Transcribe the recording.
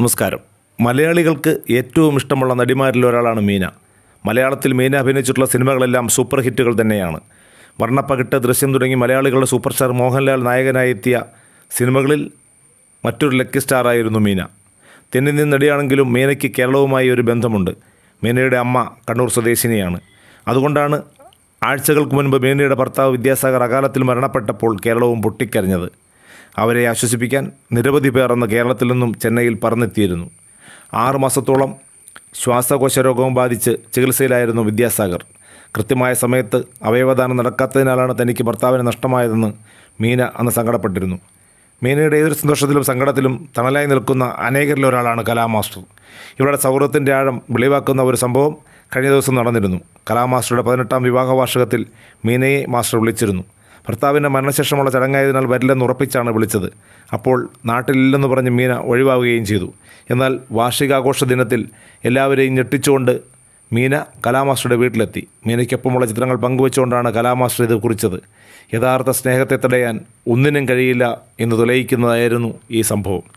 നമസ്കാരം മലയാളികൾക്ക് ഏറ്റവും ഇഷ്ടമുള്ള നടിമാരിൽ ഒരാളാണ് മീന മലയാളത്തിൽ മീന അഭിനയിച്ചിട്ടുള്ള സിനിമകളെല്ലാം സൂപ്പർ ഹിറ്റുകൾ തന്നെയാണ് വർണ്ണപ്പകിട്ട് ദൃശ്യം തുടങ്ങി മലയാളികളുടെ സൂപ്പർ സ്റ്റാർ മോഹൻലാൽ എത്തിയ സിനിമകളിൽ മറ്റൊരു ലക്കി സ്റ്റാറായിരുന്നു മീന തെന്നിന്ത്യൻ നടിയാണെങ്കിലും മീനയ്ക്ക് കേരളവുമായി ഒരു ബന്ധമുണ്ട് മീനയുടെ അമ്മ കണ്ണൂർ സ്വദേശിനിയാണ് അതുകൊണ്ടാണ് ആഴ്ചകൾക്ക് മുൻപ് മീനയുടെ ഭർത്താവ് വിദ്യാസാഗർ അകാലത്തിൽ മരണപ്പെട്ടപ്പോൾ കേരളവും പൊട്ടിക്കരഞ്ഞത് അവരെ ആശ്വസിപ്പിക്കാൻ നിരവധി പേർ അന്ന് കേരളത്തിൽ നിന്നും ചെന്നൈയിൽ പറന്നെത്തിയിരുന്നു ആറുമാസത്തോളം ശ്വാസകോശ രോഗവും ബാധിച്ച് ചികിത്സയിലായിരുന്നു വിദ്യാസാഗർ കൃത്യമായ സമയത്ത് അവയവദാനം നടക്കാത്തതിനാലാണ് തനിക്ക് ഭർത്താവിന് നഷ്ടമായതെന്ന് മീന അന്ന് സങ്കടപ്പെട്ടിരുന്നു മീനയുടെ ഏതൊരു സന്തോഷത്തിലും സങ്കടത്തിലും തണലായി നിൽക്കുന്ന അനേകരിലൊരാളാണ് കലാമാസ്റ്റർ ഇവരുടെ സൗഹൃദത്തിൻ്റെ ആഴം വെളിവാക്കുന്ന ഒരു സംഭവം കഴിഞ്ഞ ദിവസം നടന്നിരുന്നു കലാമാസ്റ്ററുടെ പതിനെട്ടാം വിവാഹ വാർഷികത്തിൽ മീനയെ മാസ്റ്റർ വിളിച്ചിരുന്നു ഭർത്താവിൻ്റെ മരണശേഷമുള്ള ചടങ്ങായതിനാൽ വരില്ലെന്ന് ഉറപ്പിച്ചാണ് വിളിച്ചത് അപ്പോൾ നാട്ടിലില്ലെന്ന് പറഞ്ഞ് മീന ഒഴിവാവുകയും ചെയ്തു എന്നാൽ വാർഷികാഘോഷ ദിനത്തിൽ എല്ലാവരെയും ഞെട്ടിച്ചുകൊണ്ട് മീന കലാമാസ്റ്ററുടെ വീട്ടിലെത്തി മീനയ്ക്കൊപ്പമുള്ള ചിത്രങ്ങൾ പങ്കുവെച്ചുകൊണ്ടാണ് കലാമാസ്റ്റർ ഇത് കുറിച്ചത് യഥാർത്ഥ സ്നേഹത്തെ തടയാൻ ഒന്നിനും കഴിയില്ല എന്ന് തുലയിക്കുന്നതായിരുന്നു ഈ സംഭവം